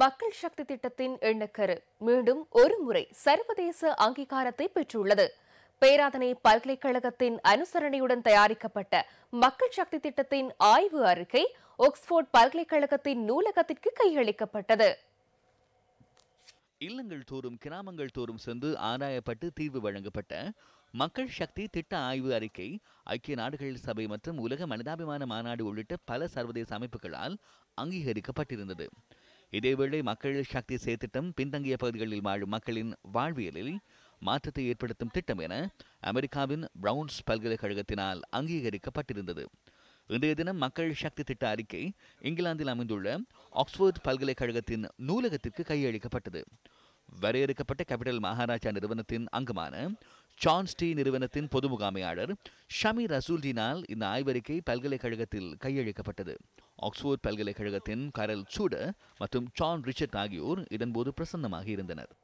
மக்கள் சக்தி திட்டத்தின் எண்ணக்கரு மீண்டும் ஒருமுறை சர்வதேச அங்கீகாரத்தை பெற்றுள்ளது பேராதனை பல்கலைக்கழகத்தின் அனுசரணையுடன் தயாரிக்கப்பட்ட மக்கள் சக்தி திட்டத்தின் ஆய்வு அறிக்கை ஆக்ஸ்போர்ட் பல்கலைக்கழகத்தின் நூலகத்திற்கு கையளிக்கப்பட்டது இல்லங்கள் தோறும் கிராமங்கள் தோறும் சென்று ஆராயப்பட்டு தீர்வு வழங்கப்பட்ட மக்கள் சக்தி திட்ட ஆய்வு அறிக்கை ஐக்கிய நாடுகள் சபை மற்றும் உலக மனிதாபிமான மாநாடு உள்ளிட்ட பல சர்வதேச அமைப்புகளால் அங்கீகரிக்கப்பட்டிருந்தது இதேவேளை மக்கள் சக்தி சேத்திட்டம் பின்தங்கிய பகுதிகளில் வாழும் மக்களின் வாழ்வியலில் மாற்றத்தை ஏற்படுத்தும் திட்டம் என அமெரிக்காவின் பிரவுன்ஸ் பல்கலைக்கழகத்தினால் அங்கீகரிக்கப்பட்டிருந்தது இன்றைய தினம் மக்கள் சக்தி திட்ட அறிக்கை இங்கிலாந்தில் அமைந்துள்ள ஆக்ஸ்போர்ட் பல்கலைக்கழகத்தின் நூலகத்திற்கு கையளிக்கப்பட்டது வரையறுக்கப்பட்ட கேபிட்டல் மகாராஜா நிறுவனத்தின் அங்கமான சான்ஸ்டி நிறுவனத்தின் பொது முகாமையாளர் ஷமி ரசூல்டினால் இந்த ஆய்வறிக்கை பல்கலைக்கழகத்தில் கையளிக்கப்பட்டது ஆக்ஸ்போர்ட் பல்கலைக்கழகத்தின் கரல் சூட மற்றும் சான் ரிச்சர்ட் ஆகியோர் இதன்போது பிரசன்னமாக இருந்தனர்